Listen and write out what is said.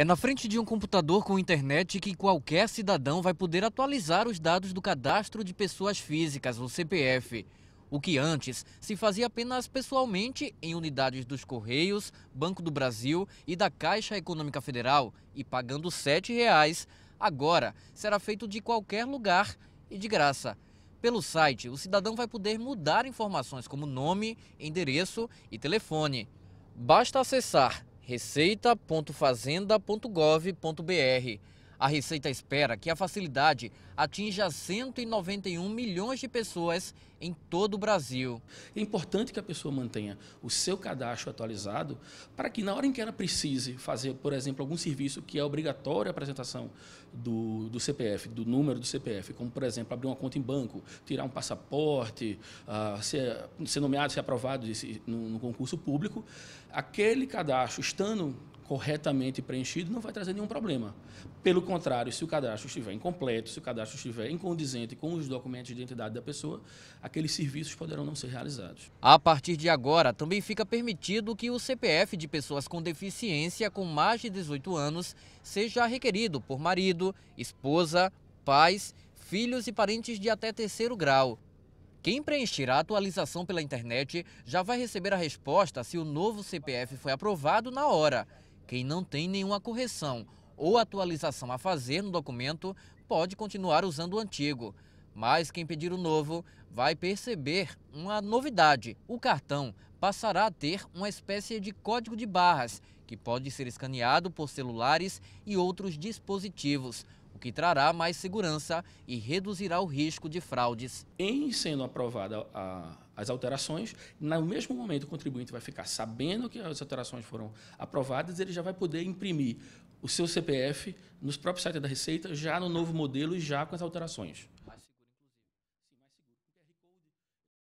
É na frente de um computador com internet que qualquer cidadão vai poder atualizar os dados do cadastro de pessoas físicas, o CPF. O que antes se fazia apenas pessoalmente em unidades dos Correios, Banco do Brasil e da Caixa Econômica Federal, e pagando R$ 7,00, agora será feito de qualquer lugar e de graça. Pelo site, o cidadão vai poder mudar informações como nome, endereço e telefone. Basta acessar receita.fazenda.gov.br. A Receita espera que a facilidade atinja 191 milhões de pessoas em todo o Brasil. É importante que a pessoa mantenha o seu cadastro atualizado para que, na hora em que ela precise fazer, por exemplo, algum serviço que é obrigatório a apresentação do, do CPF, do número do CPF, como, por exemplo, abrir uma conta em banco, tirar um passaporte, uh, ser, ser, nomeado, ser aprovado esse, no, no concurso público, aquele cadastro, estando corretamente preenchido, não vai trazer nenhum problema. Pelo contrário, se o cadastro estiver incompleto, se o cadastro estiver incondizente com os documentos de identidade da pessoa, aqueles serviços poderão não ser realizados. A partir de agora, também fica permitido que o CPF de pessoas com deficiência com mais de 18 anos seja requerido por marido, esposa, pais, filhos e parentes de até terceiro grau. Quem preencher a atualização pela internet já vai receber a resposta se o novo CPF foi aprovado na hora. Quem não tem nenhuma correção ou atualização a fazer no documento pode continuar usando o antigo. Mas quem pedir o novo vai perceber uma novidade: o cartão passará a ter uma espécie de código de barras que pode ser escaneado por celulares e outros dispositivos o que trará mais segurança e reduzirá o risco de fraudes. Em sendo aprovada a, as alterações, no mesmo momento o contribuinte vai ficar sabendo que as alterações foram aprovadas, ele já vai poder imprimir o seu CPF nos próprios sites da Receita, já no novo modelo e já com as alterações.